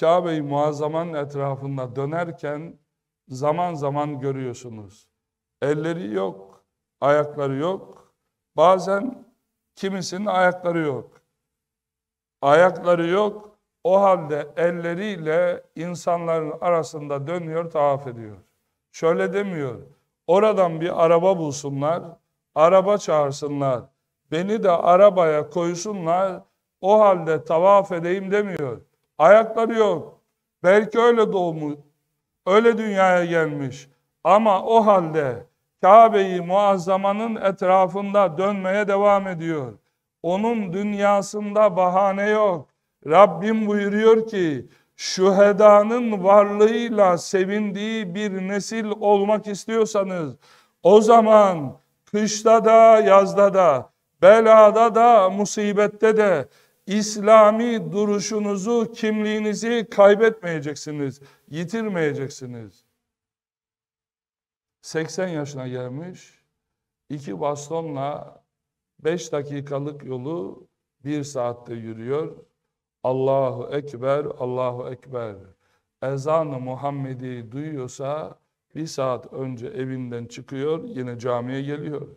Kabe-i Muazzama'nın etrafında dönerken zaman zaman görüyorsunuz. Elleri yok, ayakları yok. Bazen kimisinin ayakları yok. Ayakları yok. O halde elleriyle insanların arasında dönüyor, tavaf ediyor. Şöyle demiyor. Oradan bir araba bulsunlar, araba çağırsınlar. Beni de arabaya koysunlar. O halde tavaf edeyim demiyor. Ayakları yok. Belki öyle doğmuş. Öyle dünyaya gelmiş. Ama o halde Kabe'yi muazzamanın etrafında dönmeye devam ediyor. Onun dünyasında bahane yok. Rabbim buyuruyor ki şühedanın varlığıyla sevindiği bir nesil olmak istiyorsanız o zaman kışta da yazda da belada da musibette de İslami duruşunuzu, kimliğinizi kaybetmeyeceksiniz, yitirmeyeceksiniz. 80 yaşına gelmiş, iki bastonla 5 dakikalık yolu bir saatte yürüyor. Allahu Ekber, Allahu Ekber. Ezan-ı Muhammed'i duyuyorsa bir saat önce evinden çıkıyor, yine camiye geliyor.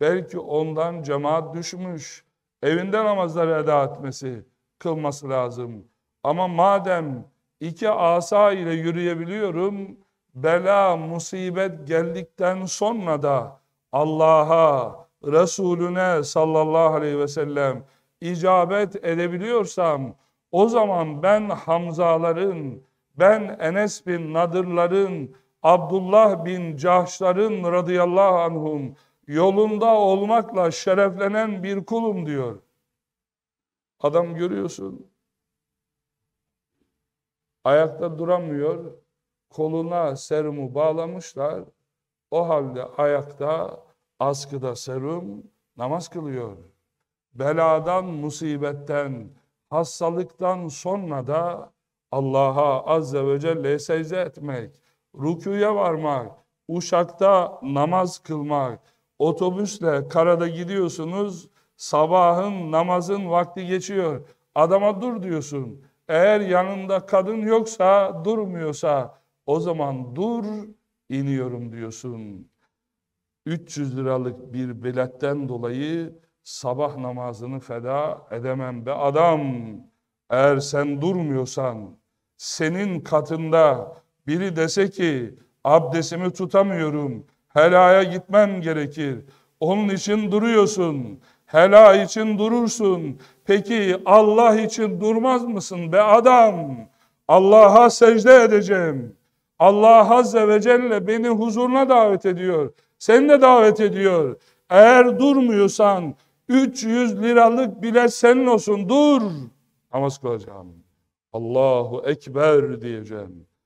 Belki ondan cemaat düşmüş evinde namazları eda etmesi, kılması lazım. Ama madem iki asa ile yürüyebiliyorum, bela, musibet geldikten sonra da Allah'a, Resulüne sallallahu aleyhi ve sellem icabet edebiliyorsam, o zaman ben Hamzaların, ben Enes bin Nadırların, Abdullah bin Cahşların radıyallahu anhum, yolunda olmakla şereflenen bir kulum diyor. Adam görüyorsun ayakta duramıyor. Koluna serumu bağlamışlar. O halde ayakta askıda serum namaz kılıyor. Beladan, musibetten, hastalıktan sonra da Allah'a azze ve celle secde etmek, rüküye varmak, uşakta namaz kılmak, Otobüsle karada gidiyorsunuz. Sabahın namazın vakti geçiyor. Adama dur diyorsun. Eğer yanında kadın yoksa, durmuyorsa o zaman dur iniyorum diyorsun. 300 liralık bir biletten dolayı sabah namazını feda edemem be adam. Eğer sen durmuyorsan senin katında biri dese ki abdestimi tutamıyorum, Helaya gitmen gerekir. Onun için duruyorsun. Hela için durursun. Peki Allah için durmaz mısın be adam? Allah'a secde edeceğim. Allah Azze ve Celle beni huzuruna davet ediyor. Seni de davet ediyor. Eğer durmuyorsan 300 liralık bile senin olsun dur. Namaz kılacağım. Allahu Ekber diyeceğim.